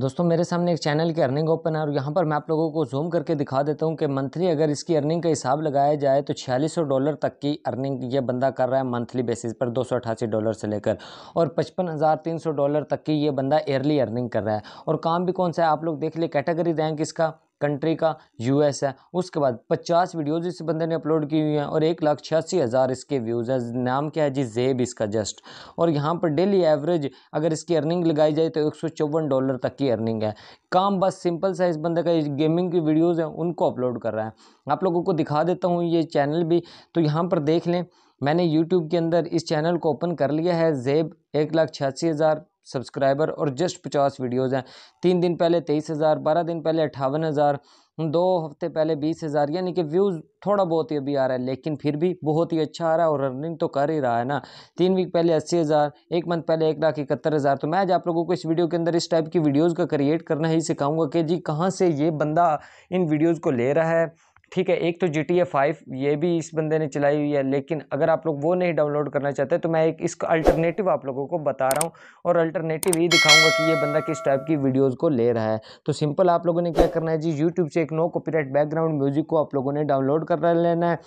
दोस्तों मेरे सामने एक चैनल की अर्निंग ओपन है और यहाँ पर मैं आप लोगों को जूम करके दिखा देता हूँ कि मंथली अगर इसकी अर्निंग का हिसाब लगाया जाए तो छियालीस डॉलर तक की अर्निंग ये बंदा कर रहा है मंथली बेसिस पर दो डॉलर से लेकर और पचपन डॉलर तक की ये बंदा एयरली अर्निंग कर रहा है और काम भी कौन सा है आप लोग देख लिए कैटेगरी रैंक इसका कंट्री का यूएस है उसके बाद पचास वीडियोज़ इस बंदे ने अपलोड की हुई हैं और एक लाख छियासी हज़ार इसके व्यूज़ है नाम क्या है जी जेब इसका जस्ट और यहाँ पर डेली एवरेज अगर इसकी अर्निंग लगाई जाए तो एक डॉलर तक की अर्निंग है काम बस सिंपल सा इस बंदे का गेमिंग की वीडियोज़ हैं उनको अपलोड कर रहा है आप लोगों को दिखा देता हूँ ये चैनल भी तो यहाँ पर देख लें मैंने यूट्यूब के अंदर इस चैनल को ओपन कर लिया है जेब एक लाख छियासी हज़ार सब्सक्राइबर और जस्ट पचास वीडियोज़ हैं तीन दिन पहले तेईस हज़ार बारह दिन पहले अट्ठावन हज़ार दो हफ्ते पहले बीस हज़ार यानी कि व्यूज़ थोड़ा बहुत ही अभी आ रहा है लेकिन फिर भी बहुत ही अच्छा आ रहा है और रनिंग तो कर ही रहा है ना तीन वीक पहले अस्सी हज़ार एक मंथ पहले एक लाख इकहत्तर हज़ार तो मैं आज आप लोगों को इस वीडियो के अंदर इस टाइप की वीडियोज़ का क्रिएट करना ही सिखाऊंगा कि जी कहाँ से ये बंदा इन वीडियोज़ को ले रहा है ठीक है एक तो जी टी ए फाइव ये भी इस बंदे ने चलाई हुई है लेकिन अगर आप लोग वो नहीं डाउनलोड करना चाहते तो मैं एक इसका अल्टरनेटिव आप लोगों को बता रहा हूँ और अल्टरनेटिव ये दिखाऊंगा कि ये बंदा किस टाइप की वीडियोज़ को ले रहा है तो सिंपल आप लोगों ने क्या करना है जी यूट्यूब से एक नो कॉपीराइट बैकग्राउंड म्यूज़िक को आप लोगों ने डाउनलोड कर लेना है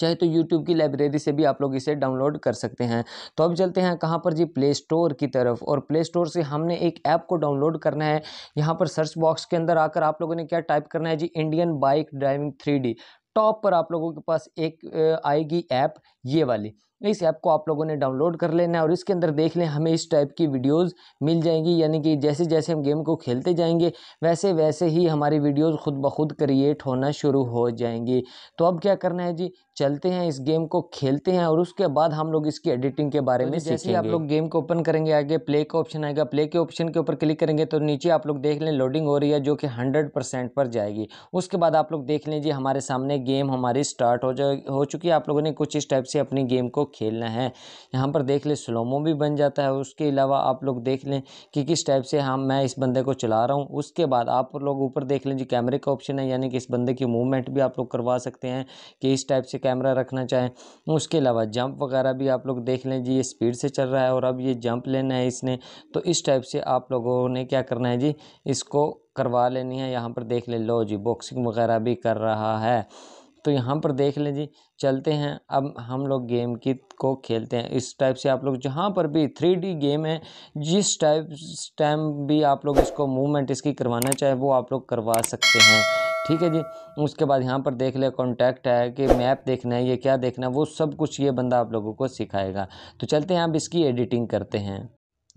चाहे तो यूट्यूब की लाइब्रेरी से भी आप लोग इसे डाउनलोड कर सकते हैं तो अब चलते हैं कहाँ पर जी प्ले स्टोर की तरफ और प्ले स्टोर से हमने एक ऐप को डाउनलोड करना है यहाँ पर सर्च बॉक्स के अंदर आकर आप लोगों ने क्या टाइप करना है जी Indian bike driving three top पर आप लोगों के पास एक आएगी ऐप ये वाली इस ऐप को आप लोगों ने डाउनलोड कर लेना और इसके अंदर देख लें हमें इस टाइप की वीडियोस मिल जाएंगी यानी कि जैसे जैसे हम गेम को खेलते जाएंगे वैसे वैसे ही हमारी वीडियोस खुद ब खुद क्रिएट होना शुरू हो जाएंगी तो अब क्या करना है जी चलते हैं इस गेम को खेलते हैं और उसके बाद हम लोग इसकी एडिटिंग के बारे तो में जैसे ही आप लोग गेम को ओपन करेंगे आगे प्ले का ऑप्शन आएगा प्ले के ऑप्शन के ऊपर क्लिक करेंगे तो नीचे आप लोग देख लें लोडिंग हो रही है जो कि हंड्रेड परसेंट पर जाएगी उसके बाद आप लोग देख लें जी हमारे सामने गेम हमारी स्टार्ट हो जा हो चुकी है आप लोगों ने कुछ इस टाइप से अपनी गेम को खेलना है यहाँ पर देख ले स्लोमो भी बन जाता है उसके अलावा आप लोग देख लें कि किस टाइप से हम मैं इस बंदे को चला रहा हूँ उसके बाद आप लोग ऊपर देख लें जो कैमरे का ऑप्शन है यानी कि इस बंदे की मूवमेंट भी आप लोग करवा सकते हैं कि इस टाइप से कैमरा रखना चाहें उसके अलावा जंप वगैरह भी आप लोग देख लें जी ये स्पीड से चल रहा है और अब ये जंप लेना है इसने तो इस टाइप से आप लोगों ने क्या करना है जी इसको करवा लेनी है यहाँ पर देख ले लो जी बॉक्सिंग वगैरह भी कर रहा है तो यहाँ पर देख लें जी चलते हैं अब हम लोग गेम की को खेलते हैं इस टाइप से आप लोग जहाँ पर भी थ्री डी गेम है जिस टाइप टाइम भी आप लोग इसको मूवमेंट इसकी करवाना चाहे वो आप लोग करवा सकते हैं ठीक है जी उसके बाद यहाँ पर देख ले कॉन्टैक्ट है कि मैप देखना है ये क्या देखना है वो सब कुछ ये बंदा आप लोगों को सिखाएगा तो चलते हैं आप इसकी एडिटिंग करते हैं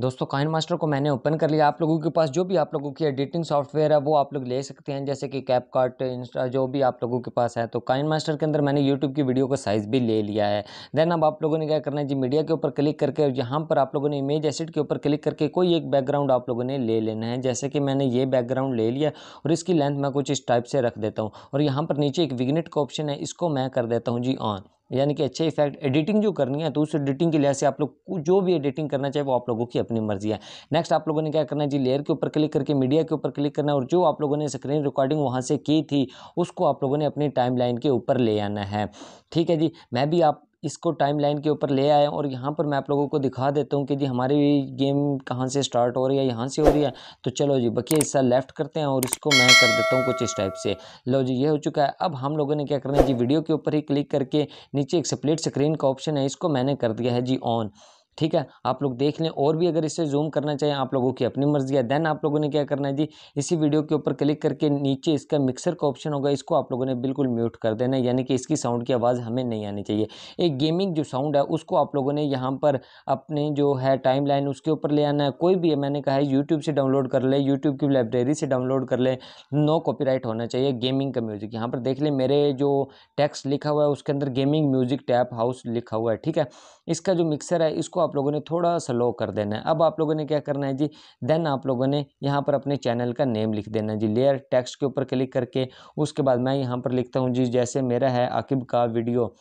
दोस्तों काइन मास्टर को मैंने ओपन कर लिया आप लोगों के पास जो भी आप लोगों की एडिटिंग सॉफ्टवेयर है वो आप लोग ले सकते हैं जैसे कि कैप कार्ट इंस्टा जो भी आप लोगों के पास है तो काइन मास्टर के अंदर मैंने यूट्यूब की वीडियो का साइज़ भी ले लिया है देन अब आप लोगों ने क्या करना है जी मीडिया के ऊपर क्लिक करके यहाँ पर आप लोगों ने इमेज एसिड के ऊपर क्लिक करके कोई एक बैकग्राउंड आप लोगों ने ले लेना है जैसे कि मैंने ये बैकग्राउंड ले लिया और इसकी लेंथ मैं कुछ इस टाइप से रख देता हूँ और यहाँ पर नीचे एक विगनेट का ऑप्शन है इसको मैं कर देता हूँ जी ऑन यानी कि अच्छे इफेक्ट एडिटिंग जो करनी है तो उस एडिटिंग के लिहाज से आप लोग जो भी एडिटिंग करना चाहे वो आप लोगों की अपनी मर्जी है नेक्स्ट आप लोगों ने क्या करना है जी लेयर के ऊपर क्लिक करके मीडिया के ऊपर क्लिक करना है और जो आप लोगों ने स्क्रीन रिकॉर्डिंग वहाँ से की थी उसको आप लोगों ने अपनी टाइम के ऊपर ले आना है ठीक है जी मैं भी आप इसको टाइमलाइन के ऊपर ले आए और यहाँ पर मैं आप लोगों को दिखा देता हूँ कि जी हमारी गेम कहाँ से स्टार्ट हो रही है यहाँ से हो रही है तो चलो जी बकिया हिस्सा लेफ्ट करते हैं और इसको मैं कर देता हूँ कुछ इस टाइप से लो जी ये हो चुका है अब हम लोगों ने क्या करना है जी वीडियो के ऊपर ही क्लिक करके नीचे एक स्प्लिट स्क्रीन का ऑप्शन है इसको मैंने कर दिया है जी ऑन ठीक है आप लोग देख लें और भी अगर इसे जूम करना चाहिए आप लोगों की अपनी मर्जी है देन आप लोगों ने क्या करना है जी इसी वीडियो के ऊपर क्लिक करके नीचे इसका मिक्सर का ऑप्शन होगा इसको आप लोगों ने बिल्कुल म्यूट कर देना यानी कि इसकी साउंड की आवाज़ हमें नहीं आनी चाहिए एक गेमिंग जो साउंड है उसको आप लोगों ने यहाँ पर अपने जो है टाइम लाइन उसके ऊपर ले आना है कोई भी मैंने कहा है यूट्यूब से डाउनलोड कर ले यूट्यूब की लाइब्रेरी से डाउनलोड कर ले नो कॉपी होना चाहिए गेमिंग का म्यूज़िक यहाँ पर देख ले मेरे जो टैक्स लिखा हुआ है उसके अंदर गेमिंग म्यूज़िक टैप हाउस लिखा हुआ है ठीक है इसका जो मिक्सर है इसको आप लोगों ने थोड़ा सा लो कर देना है अब आप लोगों ने क्या करना है जी देन आप लोगों ने यहाँ पर अपने चैनल का नेम लिख देना है जी लेयर टेक्स्ट के ऊपर क्लिक करके उसके बाद मैं यहाँ पर लिखता हूँ जी जैसे मेरा है आकिब का वीडियो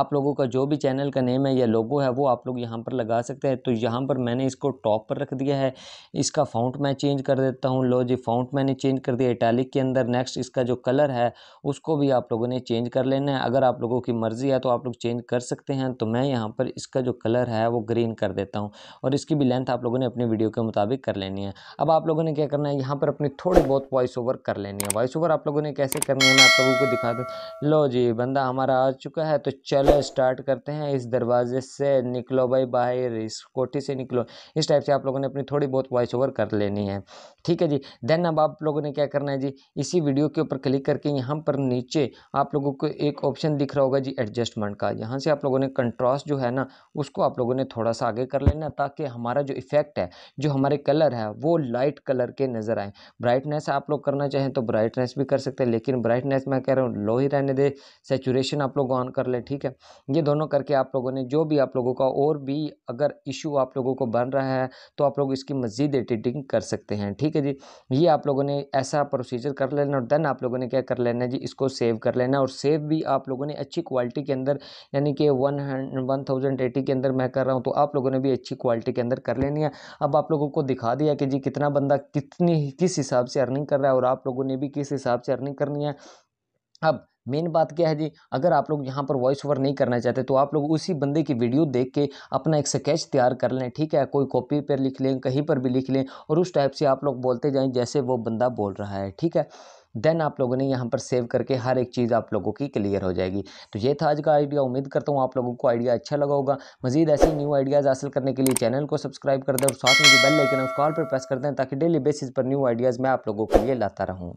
आप लोगों का जो भी चैनल का नेम है या लोगो है वो आप लोग यहाँ पर लगा सकते हैं तो यहाँ पर मैंने इसको टॉप पर रख दिया है इसका फाउंट मैं चेंज कर देता हूँ लो जी फाउंट मैंने चेंज कर दिया इटैलिक के अंदर नेक्स्ट इसका जो कलर है उसको भी आप लोगों ने चेंज कर लेना है अगर आप लोगों की मर्ज़ी है तो आप लोग चेंज कर सकते हैं तो मैं यहाँ पर इसका जो कलर है वो ग्रीन कर देता हूँ और इसकी भी लेंथ आप लोगों ने अपनी वीडियो के मुताबिक कर लेनी है अब आप लोगों ने क्या करना है यहाँ पर अपनी थोड़ी बहुत वॉइस ओवर कर लेनी है वॉइस ओवर आप लोगों ने कैसे करनी है मैं आप लोगों को दिखा दूँ लो जी बंदा हमारा आ चुका है तो चल चलो स्टार्ट करते हैं इस दरवाजे से निकलो भाई बाहर इस कोठी से निकलो इस टाइप से आप लोगों ने अपनी थोड़ी बहुत वॉइस ओवर कर लेनी है ठीक है जी देन अब आप लोगों ने क्या करना है जी इसी वीडियो के ऊपर क्लिक करके यहाँ पर नीचे आप लोगों को एक ऑप्शन दिख रहा होगा जी एडजस्टमेंट का यहाँ से आप लोगों ने कंट्रास्ट जो है ना उसको आप लोगों ने थोड़ा सा आगे कर लेना ताकि हमारा जो इफ़ेक्ट है जो हमारे कलर है वो लाइट कलर के नज़र आए ब्राइटनेस आप लोग करना चाहें तो ब्राइटनेस भी कर सकते हैं लेकिन ब्राइटनेस मैं कह रहा हूँ लो ही रहने दे सेचुरेशन आप लोग ऑन कर लें ठीक ठीक है ये दोनों करके आप लोगों ने जो भी आप लोगों का और भी अगर इशू आप लोगों को बन रहा है तो आप लोग इसकी मज़ीद एडिटिंग कर सकते हैं ठीक है जी ये आप लोगों ने ऐसा प्रोसीजर कर लेना और देन आप लोगों ने क्या कर लेना जी इसको सेव कर लेना और सेव भी आप लोगों ने अच्छी क्वालिटी के अंदर यानी कि वन वन थाउजेंड एटी के अंदर मैं कर रहा हूँ तो आप लोगों ने भी अच्छी क्वालिटी के अंदर कर लेनी है अब आप लोगों को दिखा दिया कि जी कितना बंदा कितनी किस हिसाब से अर्निंग कर रहा है और आप लोगों ने भी किस हिसाब से अर्निंग करनी है अब मेन बात क्या है जी अगर आप लोग यहाँ पर वॉइस ओवर नहीं करना चाहते तो आप लोग उसी बंदे की वीडियो देख के अपना एक स्केच तैयार कर लें ठीक है कोई कॉपी पर लिख लें कहीं पर भी लिख लें और उस टाइप से आप लोग बोलते जाएँ जैसे वो बंदा बोल रहा है ठीक है देन आप लोगों ने यहाँ पर सेव करके हर एक चीज़ आप लोगों की क्लियर हो जाएगी तो ये था आज का आइडिया उम्मीद करता हूँ आप लोगों को आइडिया अच्छा लगा होगा मजीद ऐसे न्यू आइडियाज़ हासिल करने के लिए चैनल को सब्सक्राइब कर दें और साथ में जो बेल लेकिन उस कॉल पर प्रेस कर दें ताकि डेली बेसिस पर न्यू आइडियाज़ मैं आप लोगों के लिए लाता रहूँ